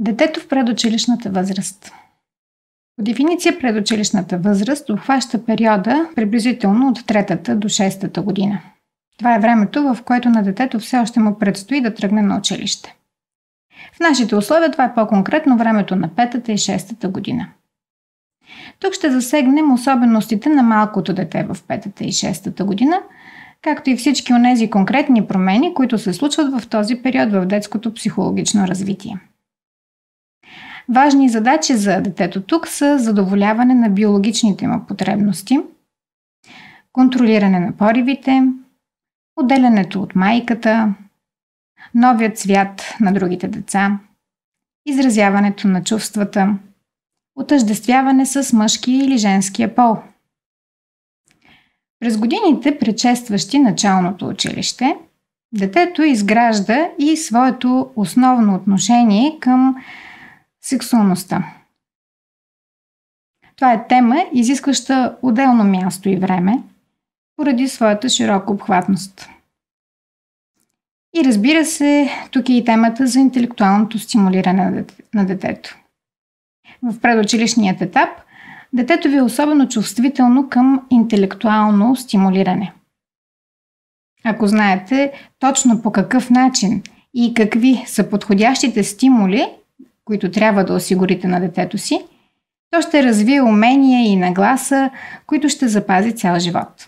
Детето в предучилищната възраст. По дефиниция предучилищната възраст обхваща периода приблизително от третата до шестата година. Това е времето, в което на детето все още му предстои да тръгне на училище. В нашите условия това е по-конкретно времето на петата и шестата година. Тук ще засегнем особеностите на малкото дете в петата и шестата година, както и всички онези конкретни промени, които се случват в този период в детското психологично развитие. Важни задачи за детето тук са задоволяване на биологичните му потребности, контролиране на поривите, отделянето от майката, новият свят на другите деца, изразяването на чувствата, отъждествяване с мъжки или женския пол. През годините, предшестващи началното училище, детето изгражда и своето основно отношение към Сексуалността. Това е тема, изискваща отделно място и време, поради своята широка обхватност. И разбира се, тук е и темата за интелектуалното стимулиране на детето. В предучилищният етап детето ви е особено чувствително към интелектуално стимулиране. Ако знаете точно по какъв начин и какви са подходящите стимули, които трябва да осигурите на детето си, то ще развие умения и нагласа, които ще запази цял живот.